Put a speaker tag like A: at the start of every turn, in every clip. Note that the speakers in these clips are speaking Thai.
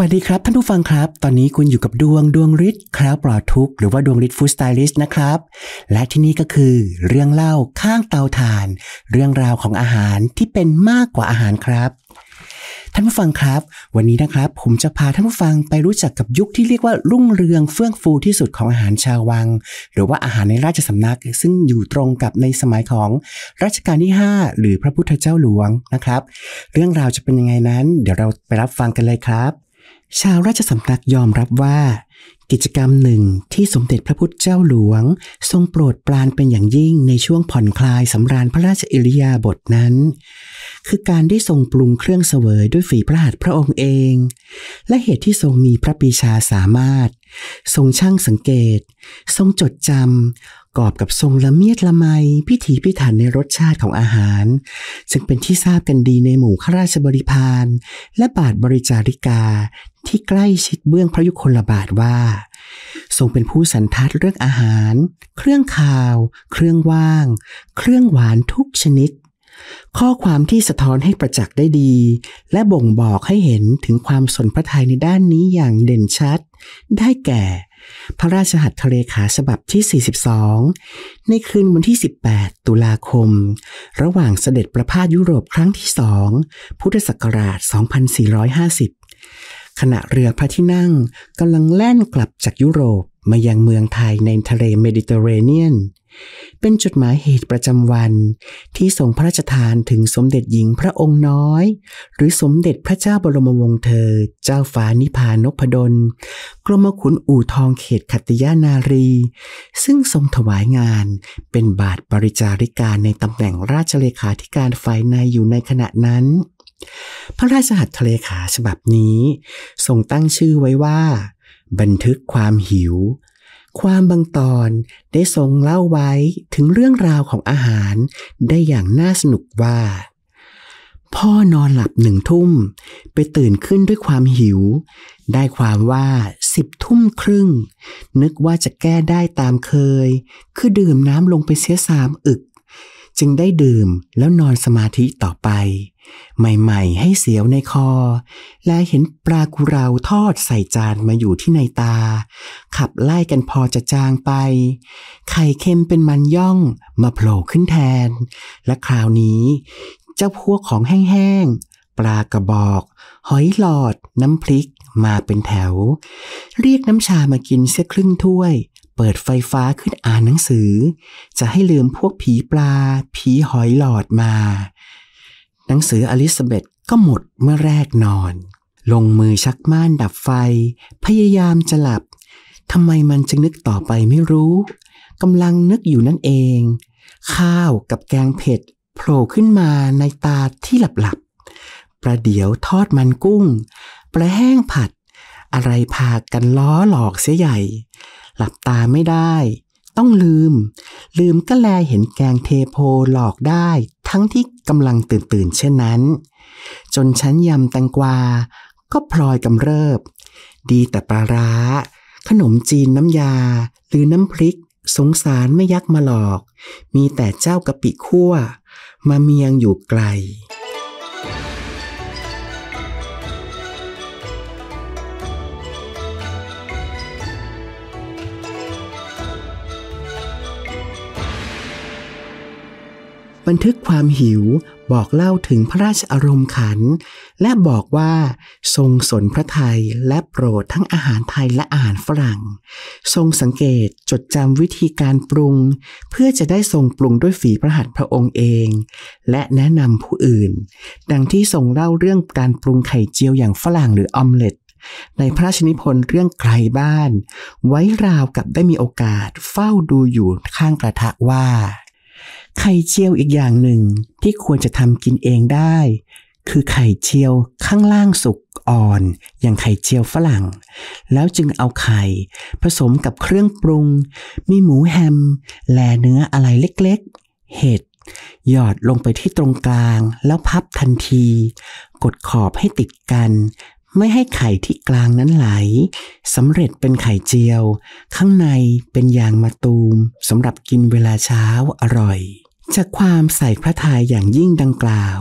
A: วัสดีครับท่านผู้ฟังครับ ตอนนี้คุณอยู่กับดวงดวงฤทธิ์คราวปลอดทุกหรือว่าดวงฤทธิ์ฟู้สไตลิสต์นะครับ และที่นี่ก็คือเรื่องเล่าข้างเตาถ่าน เรื่องราวของอาหารที่เป็นมากกว่าอาหารครับท่านผู้ฟังครับ วันนี้นะครับผมจะพาท่านผู้ฟังไปรู้จักกับยุคที่เรียกว่ารุ่งเรืองเฟื่องฟูที่สุดของอาหารชาววัง หรือว่าอาหารในราชสำนักซึ่งอยู่ตรงกับในสมัยของรัชกาลที่ 5 หรือพระพุทธเจ้าหลวงนะครับ เรื่องราวจะเป็นยังไงนั้น เดี๋ยวเราไปรับฟังกันเลยครับชาวราชสำนักยอมรับว่า กิจกรรมหนึ่งที่สมเด็จพระพุทธเจ้าหลวง ทรงโปรดปรานเป็นอย่างยิ่งในช่วงผ่อนคลายสำราญพระราชอิริยาบถนั้น คือการได้ทรงปรุงเครื่องเสวยด้วยฝีพระหัตถ์พระองค์เอง และเหตุที่ทรงมีพระปีชาสามารถ ทรงช่างสังเกต ทรงจดจำกอบกับทรงละเมียดละไมพิถีพิถันในรสชาติของอาหารซึ่งเป็นที่ทราบกันดีในหมู่ข้าราชบริพารและบาทบริจาริกา ที่ใกล้ชิดเบื้องพระยุคลบาทว่า ทรงเป็นผู้สันทัดเรื่องอาหาร เครื่องข่าว เครื่องว่าง เครื่องหวานทุกชนิด ข้อความที่สะท้อนให้ประจักษ์ได้ดี และบ่งบอกให้เห็นถึงความสนพระทัยในด้านนี้อย่างเด่นชัด ได้แก่พระราชหัตถเลขาฉบับที่ 42 ในคืนวันที่ 18 ตุลาคม ระหว่างเสด็จประพาสยุโรปครั้งที่สอง พุทธศักราช 2450 ขณะเรือพระที่นั่งกำลังแล่นกลับจากยุโรปมายังเมืองไทยในทะเลเมดิเตอร์เรเนียนเป็นจดหมายเหตุประจำวันที่ส่งพระราชทานถึงสมเด็จหญิงพระองค์น้อย หรือสมเด็จพระเจ้าบรมวงศ์เธอ เจ้าฟ้านิพานพดล กรมขุนอู่ทองเขตขัตยานารี ซึ่งทรงถวายงานเป็นบาทบริจาริกาในตำแหน่งราชเลขาธิการฝ่ายในอยู่ในขณะนั้น พระราชหัตถเลขาฉบับนี้ทรงตั้งชื่อไว้ว่า บันทึกความหิวความบางตอนได้ทรงเล่าไว้ถึงเรื่องราวของอาหาร ได้อย่างน่าสนุกว่า พ่อนอนหลับหนึ่งทุ่ม ไปตื่นขึ้นด้วยความหิว ได้ความว่าสิบทุ่มครึ่ง นึกว่าจะแก้ได้ตามเคย คือดื่มน้ำลงไปเสียสามอึก จึงได้ดื่มแล้วนอนสมาธิต่อไปใหม่ ๆ ให้เสียวในคอ และเห็นปลากุเราทอดใส่จานมาอยู่ที่ในตา ขับไล่กันพอจะจางไป ไข่เค็มเป็นมันย่องมาโผล่ขึ้นแทน และคราวนี้ เจ้าพวกของแห้งๆปลากระบอกหอยหลอดน้ำพริกมาเป็นแถว เรียกน้ำชามากินเสียครึ่งถ้วย เปิดไฟฟ้าขึ้นอ่านหนังสือ จะให้ลืมพวกผีปลา ผีหอยหลอดมาหนังสืออลิซาเบธก็หมดเมื่อแรกนอน ลงมือชักม่านดับไฟ พยายามจะหลับ ทำไมมันจึงนึกต่อไปไม่รู้ กำลังนึกอยู่นั่นเอง ข้าวกับแกงเผ็ดโผล่ขึ้นมาในตาที่หลับๆ ประเดี๋ยวทอดมันกุ้งปลาแห้งผัด อะไรพากันล้อหลอกเสียใหญ่ หลับตาไม่ได้ ต้องลืม ลืมก็แลเห็นแกงเทโพหลอกได้ทั้งที่กำลังตื่นตื่นเช่นนั้น จนชั้นยำแตงกวาก็พลอยกำเริบ ดีแต่ปลาร้า ขนมจีนน้ำยาหรือน้ำพริก สงสารไม่ยักมาหลอก มีแต่เจ้ากะปิคั่ว มาเมียงอยู่ไกลบันทึกความหิวบอกเล่าถึงพระราชอารมณ์ขัน และบอกว่าทรงสนพระไทยและโปรดทั้งอาหารไทยและอาหารฝรั่ง ทรงสังเกตจดจำวิธีการปรุง เพื่อจะได้ทรงปรุงด้วยฝีพระหัตถ์พระองค์เอง และแนะนำผู้อื่น ดังที่ทรงเล่าเรื่องการปรุงไข่เจียวอย่างฝรั่งหรือออมเล็ต ในพระราชนิพนธ์เรื่องไกลบ้าน ไว้ราวกับได้มีโอกาสเฝ้าดูอยู่ข้างกระทะว่าไข่เจียวอีกอย่างหนึ่งที่ควรจะทำกินเองได้ คือไข่เจียวข้างล่างสุกอ่อน อย่างไข่เจียวฝรั่ง แล้วจึงเอาไข่ ผสมกับเครื่องปรุง มีหมูแฮม แลเนื้ออะไรเล็ก ๆ เห็ดหยอดลงไปที่ตรงกลางแล้วพับทันที กดขอบให้ติดกัน ไม่ให้ไข่ที่กลางนั้นไหลสำเร็จเป็นไข่เจียว ข้างในเป็นยางมะตูมสำหรับกินเวลาเช้าอร่อยจากความใส่พระทัยอย่างยิ่งดังกล่าว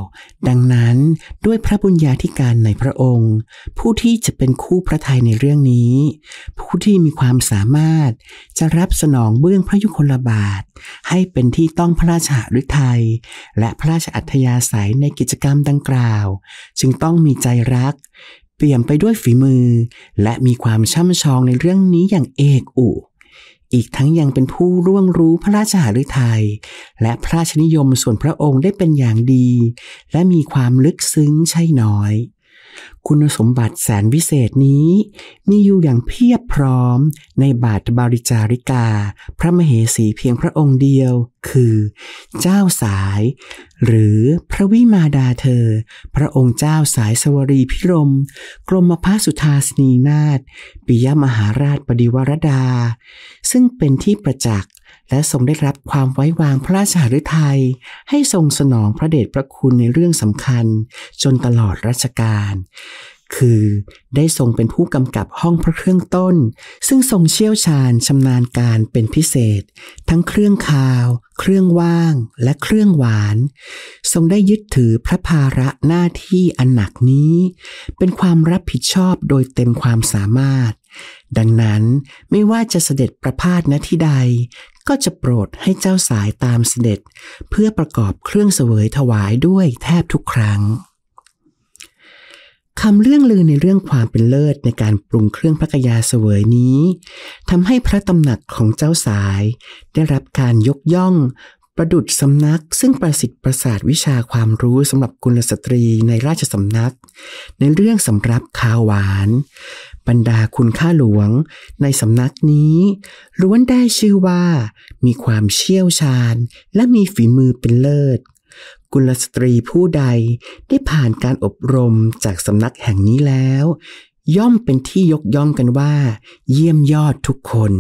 A: ดังนั้นด้วยพระบุญญาธิการในพระองค์ ผู้ที่จะเป็นคู่พระทัยในเรื่องนี้ ผู้ที่มีความสามารถจะรับสนองเบื้องพระยุคลบาทให้เป็นที่ต้องพระราชหฤทัยและพระราชอัธยาศัยในกิจกรรมดังกล่าว จึงต้องมีใจรักเปี่ยมไปด้วยฝีมือ และมีความช่ำชองในเรื่องนี้อย่างเอกอุอีกทั้งยังเป็นผู้ร่วงรู้พระราชหฤทยัยและพระราชนิยมส่วนพระองค์ได้เป็นอย่างดี และมีความลึกซึ้งใช่น้อยคุณสมบัติแสนวิเศษนี้มีอยู่อย่างเพียบพร้อมในบาทบาริจาริกาพระมเหสีเพียงพระองค์เดียว คือเจ้าสายหรือพระวิมาดาเธอ พระองค์เจ้าสายสวรีพิรมกรมพระสุทาสนีนาฏปิยมหาราชปฏิวรดา ซึ่งเป็นที่ประจักษ์และทรงได้รับความไว้วางพระราชหฤทัยให้ทรงสนองพระเดชพระคุณในเรื่องสำคัญ จนตลอดรัชกาล คือได้ทรงเป็นผู้กำกับห้องพระเครื่องต้น ซึ่งทรงเชี่ยวชาญชำนาญการเป็นพิเศษ ทั้งเครื่องคาว เครื่องว่าง และเครื่องหวาน ทรงได้ยึดถือพระภาระหน้าที่อันหนักนี้ เป็นความรับผิดชอบโดยเต็มความสามารถ ดังนั้นไม่ว่าจะเสด็จประพาสณที่ใดก็จะโปรดให้เจ้าสายตามเสด็จเพื่อประกอบเครื่องเสวยถวายด้วยแทบทุกครั้ง คำเรื่องลือในเรื่องความเป็นเลิศในการปรุงเครื่องพระกยาเสวยนี้ทำให้พระตำหนักของเจ้าสาย ได้รับการยกย่อง ประดุดสำนัก ซึ่งประสิทธิ์ประสาทวิชาความรู้สำหรับกุลสตรีในราชสำนัก ในเรื่องสำรับขาวหวานบรรดาคุณค่าหลวงในสำนักนี้ล้วนได้ชื่อว่า มีความเชี่ยวชาญ และมีฝีมือเป็นเลิศ กุลสตรีผู้ใดได้ผ่านการอบรมจากสำนักแห่งนี้แล้ว ย่อมเป็นที่ยกย่องกันว่า เยี่ยมยอดทุกคน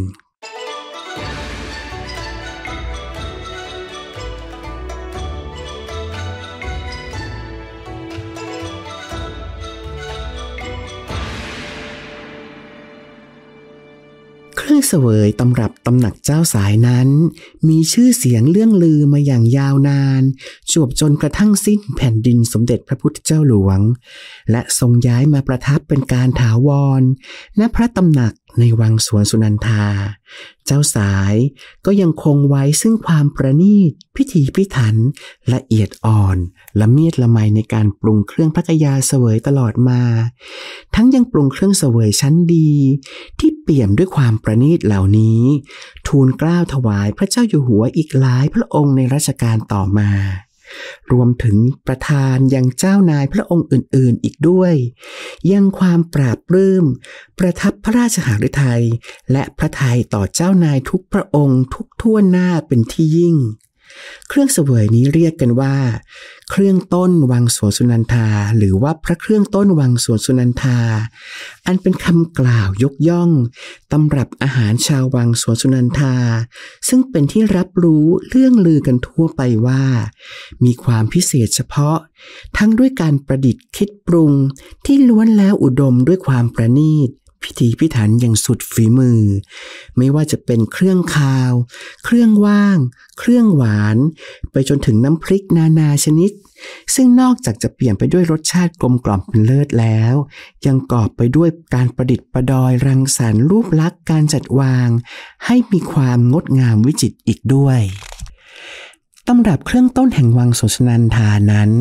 A: เสวยตำรับตำหนักเจ้าสายนั้น มีชื่อเสียงเรื่องลือมาอย่างยาวนานจวบจนกระทั่งสิ้นแผ่นดินสมเด็จพระพุทธเจ้าหลวง และทรงย้ายมาประทับเป็นการถาวร ณพระตำหนักในวังสวนสุนันทา เจ้าสายก็ยังคงไว้ซึ่งความประณีตพิธีพิถัน ละเอียดอ่อน ละเมียดละไมในการปรุงเครื่องพักยาเสวยตลอดมา ทั้งยังปรุงเครื่องเสวยชั้นดี ที่เปี่ยมด้วยความประณีตเหล่านี้ ทูลกล้าวถวายพระเจ้าอยู่หัวอีกหลายพระองค์ในรัชกาลต่อมารวมถึงประธานยังเจ้านายพระองค์อื่นๆ อีกด้วย ยังความปราบปลื้มประทับพระราชหฤทัย และพระทัยต่อเจ้านายทุกพระองค์ทุกทั่วหน้าเป็นที่ยิ่งเครื่องเสวยนี้เรียกกันว่า เครื่องต้นวังสวนสุนันทาหรือว่าพระเครื่องต้นวังสวนสุนันทา อันเป็นคำกล่าวยกย่องตำรับอาหารชาววังสวนสุนันทา ซึ่งเป็นที่รับรู้เรื่องลือกันทั่วไปว่า มีความพิเศษเฉพาะ ทั้งด้วยการประดิษฐ์คิดปรุง ที่ล้วนแล้วอุดมด้วยความประณีตพิธีพิถันอย่างสุดฝีมือ ไม่ว่าจะเป็นเครื่องคาว เครื่องว่าง เครื่องหวาน ไปจนถึงน้ำพริกนานาชนิด ซึ่งนอกจากจะเปลี่ยนไปด้วยรสชาติกลมกล่อมเป็นเลิศแล้ว ยังกรอบไปด้วยการประดิษฐ์ประดอยรังสรรค์รูปลักษณ์ การจัดวาง ให้มีความงดงามวิจิตรอีกด้วยตำรับเครื่องต้นแห่งวังโสชนันทานั้น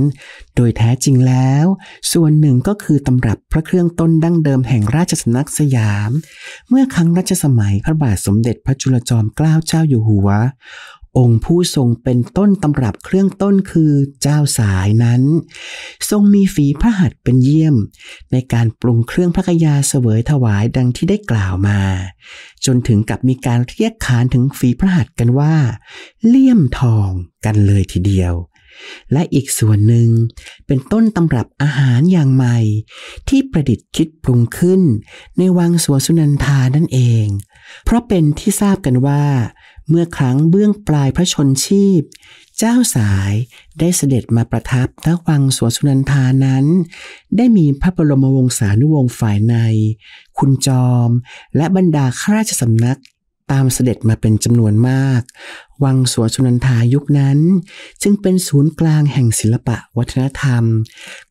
A: โดยแท้จริงแล้ว ส่วนหนึ่งก็คือตำรับพระเครื่องต้นดั้งเดิมแห่งราชสำนักสยาม เมื่อครั้งรัชสมัยพระบาทสมเด็จพระจุลจอมเกล้าเจ้าอยู่หัวองค์ผู้ทรงเป็นต้นตำรับเครื่องต้นคือเจ้าสายนั้น ทรงมีฝีพระหัตถ์เป็นเยี่ยม ในการปรุงเครื่องพระกยาเสวยถวายดังที่ได้กล่าวมา จนถึงกับมีการเรียกขานถึงฝีพระหัตถ์กันว่า เลี่ยมทองกันเลยทีเดียว และอีกส่วนหนึ่งเป็นต้นตำรับอาหารอย่างใหม่ ที่ประดิษฐ์คิดปรุงขึ้น ในวังสวนสุนันทานั่นเอง เพราะเป็นที่ทราบกันว่าเมื่อครั้งเบื้องปลายพระชนชีพ เจ้าสายได้เสด็จมาประทับณวังสวนสุนันทานั้น ได้มีพระบรมวงศานุวงศ์ฝ่ายใน คุณจอมและบรรดาข้าราชสำนักตามเสด็จมาเป็นจำนวนมาก วังสวนชนันทายุคนั้น จึงเป็นศูนย์กลางแห่งศิลปะวัฒนธรรม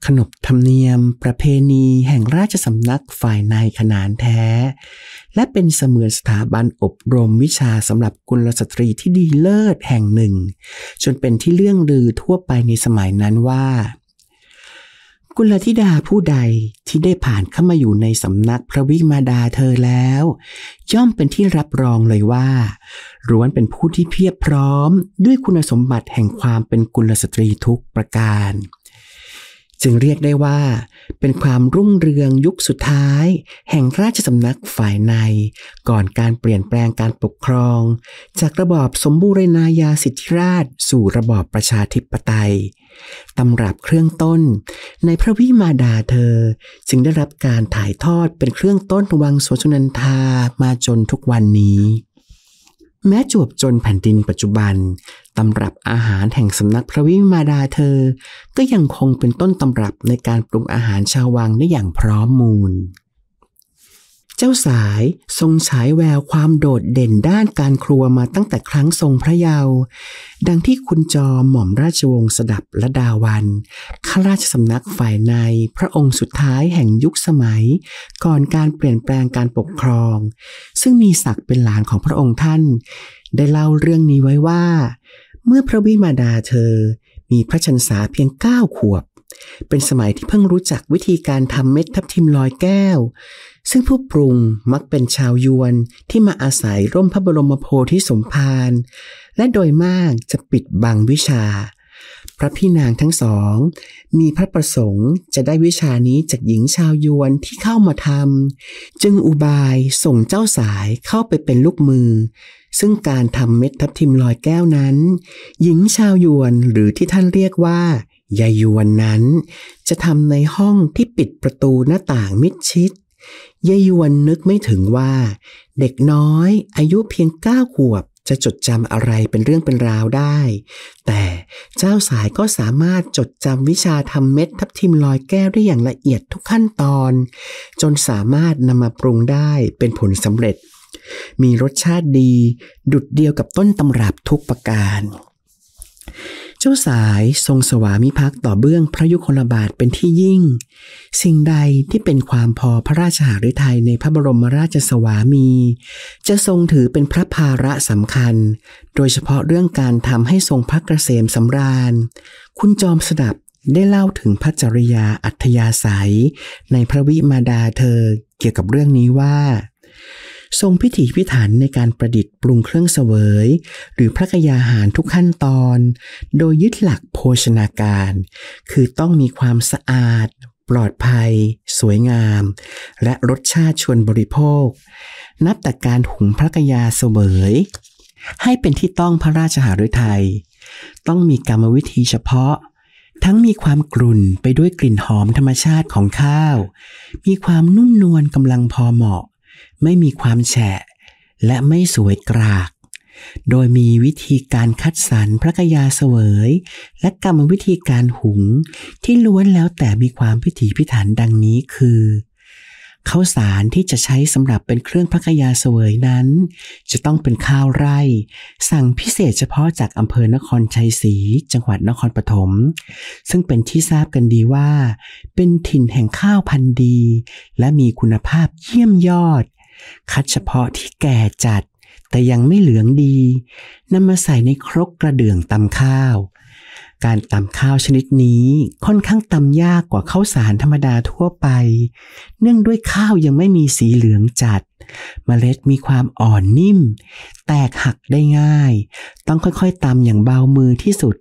A: ขนบธรรมเนียม ประเพณีแห่งราชสำนักฝ่ายในขนานแท้ และเป็นเสมือนสถาบันอบรมวิชาสำหรับกุลสตรีที่ดีเลิศแห่งหนึ่ง จนเป็นที่เลื่องลือทั่วไปในสมัยนั้นว่ากุลธิดาผู้ใดที่ได้ผ่านเข้ามาอยู่ในสำนักพระวิมาดาเธอแล้วย่อมเป็นที่รับรองเลยว่าร้วนเป็นผู้ที่เพียบพร้อม ด้วยคุณสมบัติแห่งความเป็นกุลสตรีทุกประการจึงเรียกได้ว่าเป็นความรุ่งเรืองยุคสุดท้าย แห่งราชสำนักฝ่ายใน ก่อนการเปลี่ยนแปลงการปกครอง จากระบอบสมบูรณาญาสิทธิราชสู่ระบอบประชาธิปไตยตำรับเครื่องต้นในพระวิมาดาเธอจึงได้รับการถ่ายทอดเป็นเครื่องต้นวังสวนชุนันทามาจนทุกวันนี้ แม้จวบจนแผ่นดินปัจจุบันตำรับอาหารแห่งสำนักพระวิมาดาเธอ ก็ยังคงเป็นต้นตำรับในการปรุงอาหารชาววังได้อย่างพร้อมมูลเจ้าสายทรงฉายแววความโดดเด่นด้านการครัวมาตั้งแต่ครั้งทรงพระเยาว์ดังที่คุณจอมหม่อมราชวงศ์สดับและดาวัน ข้าราชสำนักฝ่ายในพระองค์สุดท้ายแห่งยุคสมัย ก่อนการเปลี่ยนแปลงการปกครอง ซึ่งมีศักดิ์เป็นหลานของพระองค์ท่าน ได้เล่าเรื่องนี้ไว้ว่า เมื่อพระวิมาดาเธอ มีพระชนสาเพียงเก้าขวบเป็นสมัยที่เพิ่งรู้จักวิธีการทำเม็ดทับทิมลอยแก้ว ซึ่งผู้ปรุงมักเป็นชาวยวนที่มาอาศัยร่มพระบรมโพธิสมภารและโดยมากจะปิดบังวิชา พระพี่นางทั้งสอง มีพระประสงค์จะได้วิชานี้ จากหญิงชาวยวนที่เข้ามาทำ จึงอุบายส่งเจ้าสายเข้าไปเป็นลูกมือ ซึ่งการทำเม็ดทับทิมลอยแก้วนั้น หญิงชาวยวนหรือที่ท่านเรียกว่ายายวนนั้นจะทำในห้องที่ปิดประตูหน้าต่างมิดชิด ยายยวนนึกไม่ถึงว่าเด็กน้อยอายุเพียงเก้าขวบจะจดจำอะไรเป็นเรื่องเป็นราวได้ แต่เจ้าสายก็สามารถจดจำวิชาทำเม็ดทับทิมลอยแก้วได้อย่างละเอียดทุกขั้นตอน จนสามารถนำมาปรุงได้เป็นผลสำเร็จ มีรสชาติดีดุดเดียวกับต้นตำรับทุกประการเจ้าสายทรงสวามิภักดิ์ต่อเบื้องพระยุคลบาทเป็นที่ยิ่ง สิ่งใดที่เป็นความพอพระราชหฤทัยในพระบรมราชสวามี จะทรงถือเป็นพระภาระสำคัญ โดยเฉพาะเรื่องการทำให้ทรงพระกระเกษมสำราญ คุณจอมสดับได้เล่าถึงพระจริยาอัธยาศัย ในพระวิมาดาเธอ เกี่ยวกับเรื่องนี้ว่าทรงพิถีพิถันในการประดิษฐ์ปรุงเครื่องเสวย หรือพระกยาหารทุกขั้นตอน โดยยึดหลักโภชนาการ คือต้องมีความสะอาด ปลอดภัย สวยงาม และรสชาติชวนบริโภค นับแต่การหุงพระกยาเสวย ให้เป็นที่ต้องพระราชหฤทยัยต้องมีกรรมวิธีเฉพาะ ทั้งมีความกลุ่นไปด้วยกลิ่นหอมธรรมชาติของข้าว มีความนุ่มนวลกำลังพอเหมาะไม่มีความแฉะและไม่สวยกราก โดยมีวิธีการคัดสรรพระกยาเสวย และกรรมวิธีการหุง ที่ล้วนแล้วแต่มีความพิถีพิถันดังนี้คือข้าวสารที่จะใช้สำหรับเป็นเครื่องพักยาเสวยนั้น จะต้องเป็นข้าวไร่ สั่งพิเศษเฉพาะจากอำเภอนครชัยศรีจังหวัดนครปฐมซึ่งเป็นที่ทราบกันดีว่า เป็นถิ่นแห่งข้าวพันธุ์ดี และมีคุณภาพเยี่ยมยอดคัดเฉพาะที่แก่จัด แต่ยังไม่เหลืองดีนำมาใส่ในครกกระเดื่องตำข้าว การตำข้าวชนิดนี้ค่อนข้างตำยากกว่าข้าวสารธรรมดาทั่วไป เนื่องด้วยข้าวยังไม่มีสีเหลืองจัดมเมล็ดมีความอ่อนนิ่ม แตกหักได้ง่าย ต้องค่อยๆตำอย่างเบามือที่สุด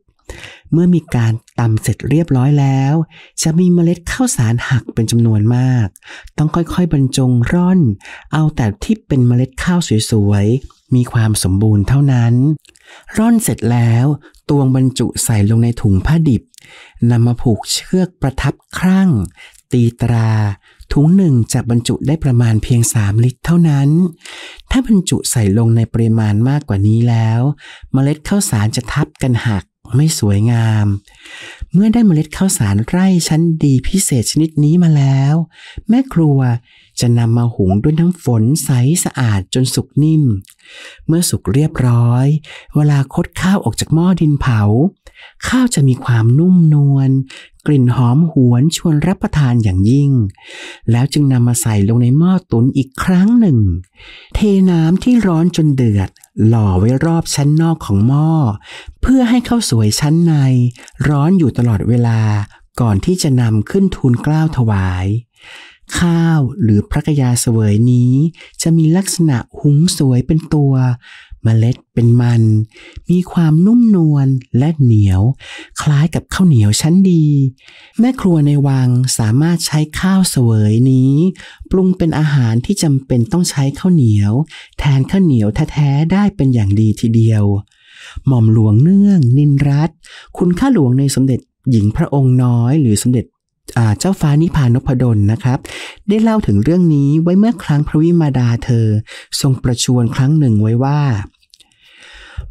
A: เมื่อมีการตำเสร็จเรียบร้อยแล้ว จะมีเมล็ดข้าวสารหักเป็นจำนวนมาก ต้องค่อยๆ บรรจงร่อน เอาแต่ที่เป็นเมล็ดข้าวสวยๆมีความสมบูรณ์เท่านั้นร่อนเสร็จแล้ว ตวงบรรจุใส่ลงในถุงผ้าดิบนำมาผูกเชือกประทับครั่งตีตรา ถุงหนึ่งจะบรรจุได้ประมาณเพียง 3 ลิตรเท่านั้น ถ้าบรรจุใส่ลงในปริมาณมากกว่านี้แล้ว เมล็ดข้าวสารจะทับกันหักไม่สวยงาม เมื่อได้เมล็ดข้าวสารไร่ชั้นดีพิเศษชนิดนี้มาแล้ว แม่ครัวจะนำมาหุงด้วยน้ำฝนใสสะอาดจนสุกนิ่ม เมื่อสุกเรียบร้อย เวลาคดข้าวออกจากหม้อดินเผา ข้าวจะมีความนุ่มนวลกลิ่นหอมหวนชวนรับประทานอย่างยิ่ง แล้วจึงนำมาใส่ลงในหม้อตุนอีกครั้งหนึ่ง เทน้ำที่ร้อนจนเดือด หล่อไว้รอบชั้นนอกของหม้อ เพื่อให้ข้าวสวยชั้นใน ร้อนอยู่ตลอดเวลาก่อนที่จะนำขึ้นทูลกล้าวถวายข้าวหรือพระกยาเสวยนี้ จะมีลักษณะหุงสวยเป็นตัวมเมล็ดเป็นมัน มีความนุ่มนวลและเหนียว คล้ายกับข้าวเหนียวชั้นดี แม่ครัวในวังสามารถใช้ข้าวเสวยนี้ ปรุงเป็นอาหารที่จำเป็นต้องใช้ข้าวเหนียว แทนข้าวเหนียวแท้ๆได้เป็นอย่างดีทีเดียว หม่อมหลวงเนื่องนินรัตคุณข้าหลวงในสมเด็จหญิงพระองค์น้อยหรือสมเด็จเจ้าฟ้านิพานพดลนะครับ ได้เล่าถึงเรื่องนี้ไว้เมื่อครั้งพระวิมาดาเธอทรงประชวนครั้งหนึ่งไว้ว่า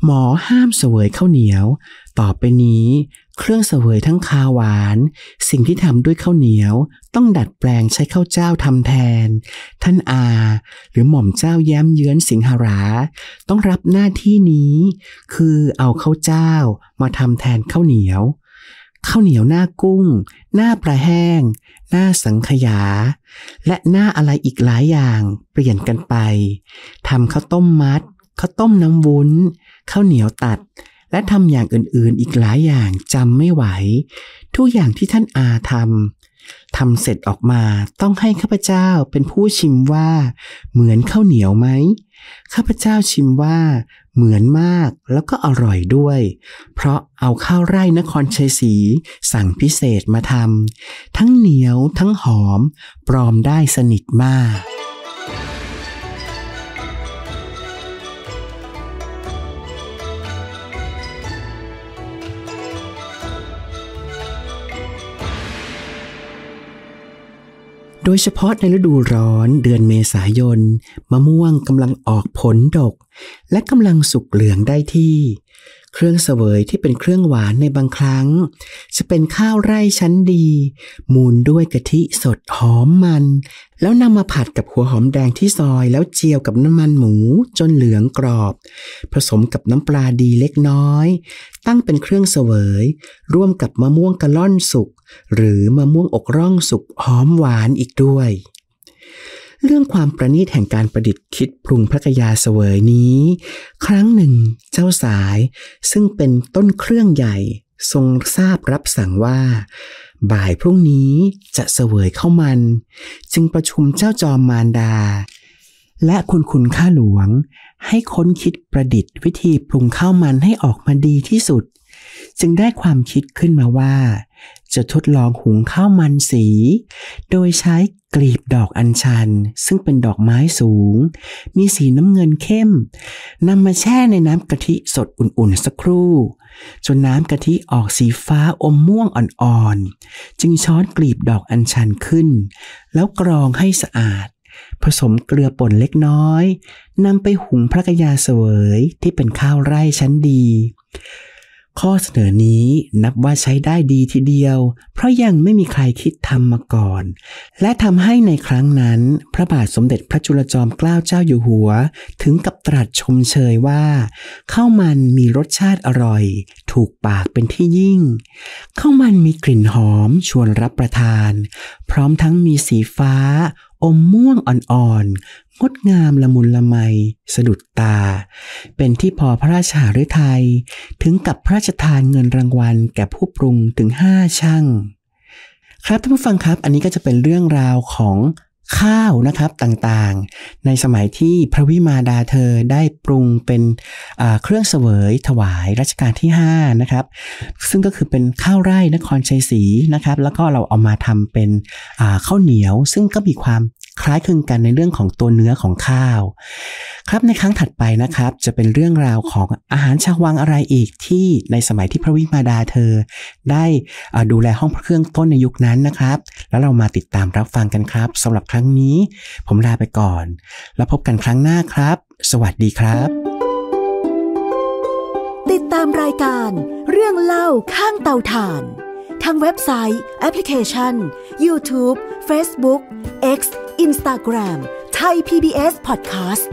A: หมอห้ามเสวยข้าวเหนียว ต่อไปนี้เครื่องเสวยทั้งคาหวาน สิ่งที่ทำด้วยข้าวเหนียว ต้องดัดแปลงใช้ข้าวเจ้าทำแทน ท่านอาหรือหม่อมเจ้าแย้มเยื้อนสิงหรา ต้องรับหน้าที่นี้ คือเอาข้าวเจ้ามาทำแทนข้าวเหนียวข้าวเหนียวหน้ากุ้ง หน้าปลาแห้งหน้าสังขยา และหน้าอะไรอีกหลายอย่างเปลี่ยนกันไปทำข้าวต้มมัด ข้าวต้มน้ำวุ้นข้าวเหนียวตัดและทำอย่างอื่นๆ อีกหลายอย่างจำไม่ไหว ทุกอย่างที่ท่านอาทำทำเสร็จออกมาต้องให้ข้าพเจ้าเป็นผู้ชิมว่า เหมือนข้าวเหนียวไหม ข้าพเจ้าชิมว่าเหมือนมากแล้วก็อร่อยด้วย เพราะเอาข้าวไร่นครชัยศรีสั่งพิเศษมาทำทั้งเหนียวทั้งหอมปลอมได้สนิทมากดยเฉพาะในฤดูร้อนเดือนเมษายนมะม่วงกำลังออกผลดก และกำลังสุกเหลืองได้ที่เครื่องเสวยที่เป็นเครื่องหวานในบางครั้ง จะเป็นข้าวไร่ชั้นดี มูนด้วยกะทิสดหอมมัน แล้วนำมาผัดกับหัวหอมแดงที่ซอยแล้วเจียวกับน้ำมันหมูจนเหลืองกรอบ ผสมกับน้ำปลาดีเล็กน้อย ตั้งเป็นเครื่องเสวย ร่วมกับมะม่วงกะล่อนสุกหรือมะม่วงอกร่องสุกหอมหวานอีกด้วยเรื่องความประณีตแห่งการประดิษฐ์คิดปรุงพระกยาเสวยนี้ ครั้งหนึ่งเจ้าสายซึ่งเป็นต้นเครื่องใหญ่ทรงทราบรับสั่งว่า บ่ายพรุ่งนี้จะเสวยเข้ามันจึงประชุมเจ้าจอมมารดา และคุณคุณข้าหลวง ให้ค้นคิดประดิษฐ์วิธีปรุงข้าวมันให้ออกมาดีที่สุด จึงได้ความคิดขึ้นมาว่าจะทดลองหุงข้าวมันสี โดยใช้กลีบดอกอัญชัน ซึ่งเป็นดอกไม้สูง มีสีน้ำเงินเข้มนำมาแช่ในน้ำกะทิสดอุ่นๆ สักครู่ จนน้ำกะทิออกสีฟ้าอมม่วงอ่อน ๆ จึงช้อนกลีบดอกอัญชันขึ้น แล้วกรองให้สะอาด ผสมเกลือป่นเล็กน้อยนำไปหุงพระกยาเสวยที่เป็นข้าวไร่ชั้นดีข้อเสนอนี้นับว่าใช้ได้ดีทีเดียว เพราะยังไม่มีใครคิดทำมาก่อน และทำให้ในครั้งนั้น พระบาทสมเด็จพระจุลจอมเกล้าเจ้าอยู่หัว ถึงกับตรัสชมเชยว่าข้าวมันมีรสชาติอร่อยถูกปากเป็นที่ยิ่งข้าวมันมีกลิ่นหอมชวนรับประทาน พร้อมทั้งมีสีฟ้า อมม่วงอ่อนๆ งดงามละมุนละไม สะดุดตา เป็นที่พอพระราชหฤทยัย ถึงกับพระราชทานเงินรางวัลแก่ผู้ปรุงถึงห้าช่าง ครับท่านผู้ฟังครับ อันนี้ก็จะเป็นเรื่องราวของข้าวนะครับต่างๆ ในสมัยที่พระวิมาดาเธอได้ปรุงเป็นเครื่องเสวยถวายรัชกาลที่5นะครับ ซึ่งก็คือเป็นข้าวไร่นครชัยศรีนะครับ แล้วก็เราเอามาทำเป็นข้าวเหนียวซึ่งก็มีความคล้ายคลึงกันในเรื่องของตัวเนื้อของข้าว ครับในครั้งถัดไปนะครับจะเป็นเรื่องราวของอาหารชาววังอะไรอีกที่ในสมัยที่พระวิมาดาเธอได้ดูแลห้องพระเครื่องต้นในยุคนั้นนะครับแล้วเรามาติดตามรับฟังกันครับสำหรับครั้งนี้ ผมลาไปก่อน แล้วพบกันครั้งหน้าครับ สวัสดีครับ ติดตามรายการเรื่องเล่าข้างเตาถ่านทางเว็บไซต์แอปพลิเคชัน YouTube Facebook X Instagram ไทย PBS Podcast